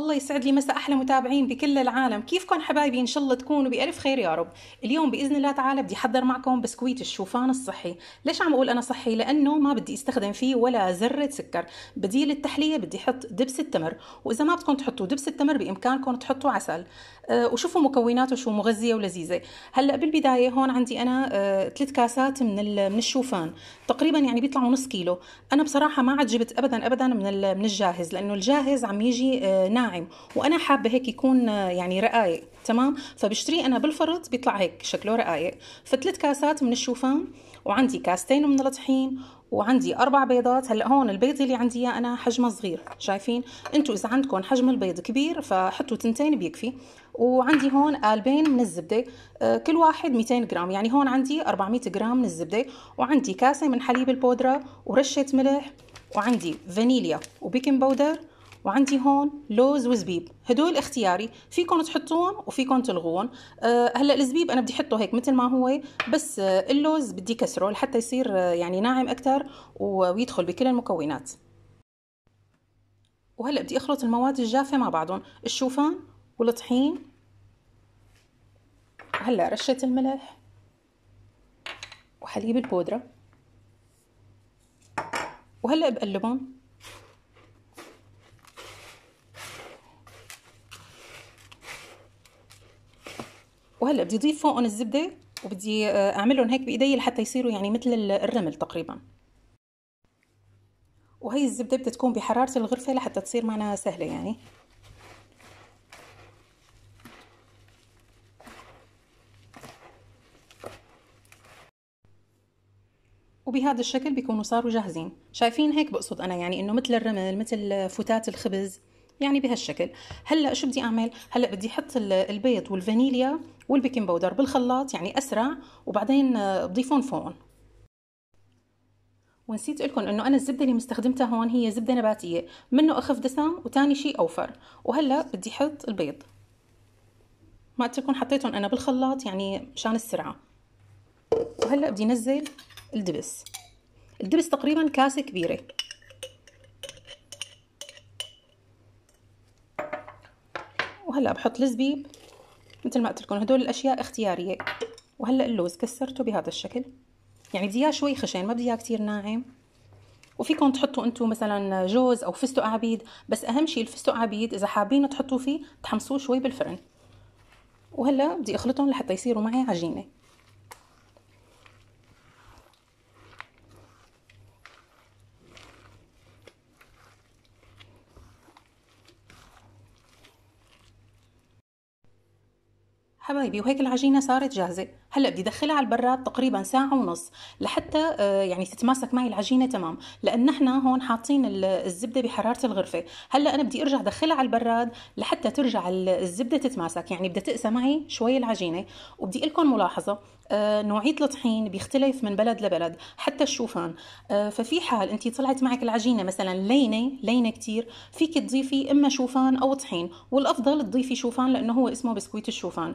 الله يسعد لي مساء احلى متابعين بكل العالم كيفكم حبايبي ان شاء الله تكونوا بالف خير يا رب اليوم باذن الله تعالى بدي احضر معكم بسكويت الشوفان الصحي ليش عم اقول انا صحي لانه ما بدي استخدم فيه ولا ذره سكر بديل التحليه بدي احط دبس التمر واذا ما بدكم تحطوا دبس التمر بامكانكم تحطوا عسل أه وشوفوا مكوناته شو مغذيه ولذيذه هلا بالبدايه هون عندي انا أه، ثلاث أه كاسات من من الشوفان تقريبا يعني بيطلعوا نص كيلو انا بصراحه ما عجبت ابدا ابدا من من الجاهز لانه الجاهز عم يجي أه ناعم ناعم وانا حابه هيك يكون آه، يعني رقايق تمام فبشتريه انا بالفرط بيطلع هيك شكله رقايق فثلاث كاسات من الشوفان وعندي كاستين من الطحين وعندي اربع بيضات هلا هون البيض اللي عندي انا حجمه صغير شايفين انتم اذا عندكم حجم البيض كبير فحطوا تنتين بيكفي وعندي هون قالبين من الزبده آه، كل واحد 200 جرام يعني هون عندي 400 جرام من الزبده وعندي كاسه من حليب البودره ورشه ملح وعندي فانيليا وبيكنج باودر وعندي هون لوز وزبيب هدول اختياري فيكم تحطون وفيكم تلغون أه هلا الزبيب انا بدي احطه هيك مثل ما هو بس آه، اللوز بدي كسره لحتى يصير آه، يعني ناعم اكثر ويدخل بكل المكونات وهلا بدي اخلط المواد الجافه مع بعضهم الشوفان والطحين هلا رشه الملح وحليب البودره وهلا بقلبهم وهلا بدي اضيف فوقهم الزبده وبدي آه، اعملهم هيك بايدي لحتى يصيروا يعني مثل الرمل تقريبا وهي الزبده بدها تكون بحراره الغرفه لحتى تصير معنا سهله يعني وبهذا الشكل بيكونوا صاروا جاهزين شايفين هيك بقصد انا يعني انه مثل الرمل مثل فتات الخبز يعني بهالشكل هلا شو بدي اعمل هلا بدي احط البيض والفانيليا والبيكنج باودر بالخلاط يعني اسرع وبعدين آه، بضيفهم فوقهم ونسيت لكم انه انا الزبده اللي مستخدمتها هون هي زبده نباتيه منه اخف دسم وثاني شيء اوفر وهلا بدي احط البيض ما قلت لكم حطيتهم انا بالخلاط يعني مشان السرعه وهلا بدي انزل الدبس الدبس تقريبا كاسه كبيره وهلا بحط الزبيب مثل ما قلت لكم هدول الاشياء اختياريه وهلا اللوز كسرته بهذا الشكل يعني بدي اياه شوي خشن ما بدي اياه كثير ناعم وفيكم تحطوا انتم مثلا جوز او فستق عبيد بس اهم شيء الفستق عبيد اذا حابين تحطوا فيه تحمصوه شوي بالفرن وهلا بدي اخلطهم لحتى يصيروا معي عجينه حبايبي وهيك العجينة صارت جاهزة هلا بدي ادخلها على البراد تقريبا ساعة ونص لحتى آه، يعني تتماسك معي العجينة تمام لان نحن هون حاطين الزبدة بحرارة الغرفة هلا انا بدي ارجع ادخلها على البراد لحتى ترجع الزبدة تتماسك يعني بدها تقسى معي شوي العجينة وبدي لكم ملاحظة آه، نوعية الطحين بيختلف من بلد لبلد حتى الشوفان آه، ففي حال انت طلعت معك العجينة مثلا لينة لينة كتير فيك تضيفي اما شوفان او طحين والافضل تضيفي شوفان لانه هو اسمه بسكويت الشوفان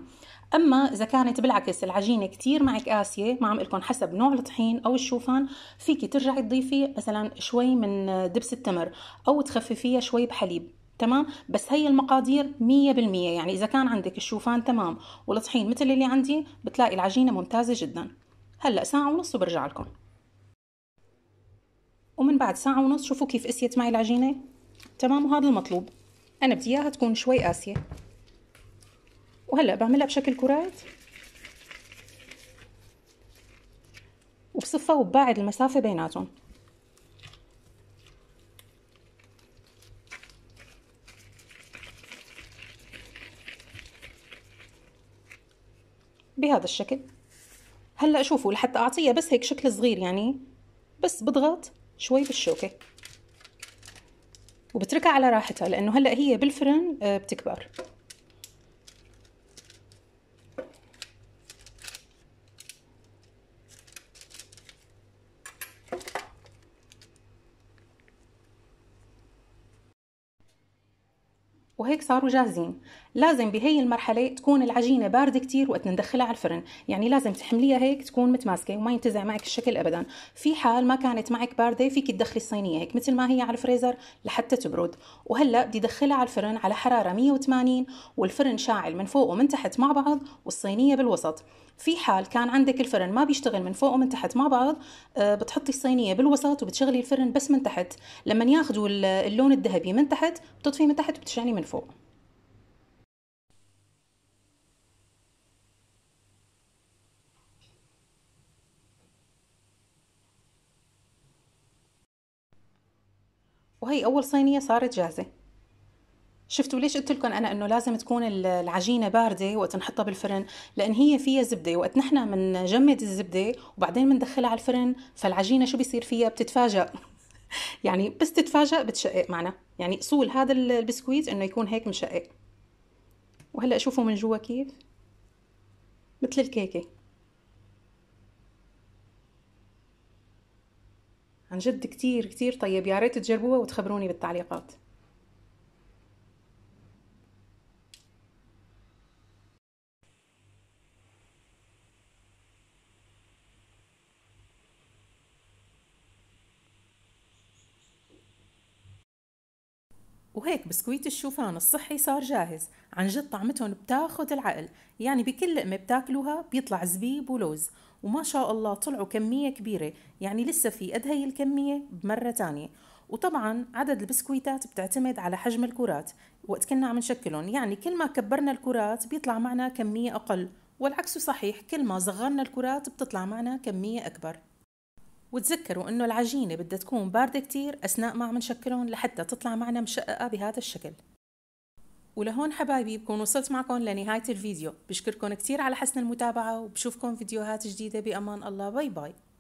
اما اذا كانت بالعكس العجينه كتير معك قاسيه ما عم لكم حسب نوع الطحين او الشوفان فيكي ترجعي تضيفي مثلا شوي من دبس التمر او تخففيها شوي بحليب تمام بس هي المقادير مية بالمية يعني إذا كان عندك الشوفان تمام والطحين مثل اللي عندي بتلاقي العجينة ممتازة جدا هلأ ساعة ونص وبرجع لكم ومن بعد ساعة ونص شوفوا كيف قسيت معي العجينة تمام وهذا المطلوب أنا بدي إياها تكون شوي قاسية وهلأ بعملها بشكل كرات وبصفها وبباعد المسافة بيناتهم بهذا الشكل هلا شوفوا لحتى اعطيها بس هيك شكل صغير يعني بس بضغط شوي بالشوكه وبتركها على راحتها لانه هلا هي بالفرن آه، بتكبر وهيك صاروا جاهزين لازم بهي المرحله تكون العجينه بارده كتير وقت ندخلها على الفرن يعني لازم تحمليها هيك تكون متماسكه وما ينتزع معك الشكل ابدا في حال ما كانت معك بارده فيك تدخلي الصينيه هيك مثل ما هي على الفريزر لحتى تبرد وهلا بدي ادخلها على الفرن على حراره 180 والفرن شاعل من فوق ومن تحت مع بعض والصينيه بالوسط في حال كان عندك الفرن ما بيشتغل من فوق ومن تحت مع بعض آه، بتحطي الصينيه بالوسط وبتشغلي الفرن بس من تحت لما ياخذوا اللون الذهبي من تحت بتطفي من تحت وبتشعلي من فوق فوق وهي اول صينيه صارت جاهزه شفتوا ليش قلت لكم انا انه لازم تكون العجينه بارده وقت نحطها بالفرن لان هي فيها زبده وقت نحن بنجمد الزبده وبعدين بندخلها على الفرن فالعجينه شو بيصير فيها بتتفاجئ يعني بس تتفاجأ بتشقق معنا يعني اصول هذا البسكويت انه يكون هيك مشقق وهلا شوفوا من جوا كيف مثل الكيكه عن جد كتير كتير طيب يا ريت تجربوها وتخبروني بالتعليقات وهيك بسكويت الشوفان الصحي صار جاهز عن جد طعمتهم بتاخد العقل يعني بكل لقمة بتاكلوها بيطلع زبيب ولوز وما شاء الله طلعوا كمية كبيرة يعني لسه في قد هي الكمية بمرة تانية وطبعا عدد البسكويتات بتعتمد على حجم الكرات وقت كنا عم نشكلهم يعني كل ما كبرنا الكرات بيطلع معنا كمية أقل والعكس صحيح كل ما صغرنا الكرات بتطلع معنا كمية أكبر وتذكروا انه العجينة بدها تكون باردة كتير اثناء ما عم نشكلهم لحتى تطلع معنا مشققة بهذا الشكل ولهون حبايبي بكون وصلت معكم لنهاية الفيديو بشكركم كتير على حسن المتابعة وبشوفكم فيديوهات جديدة بأمان الله باي باي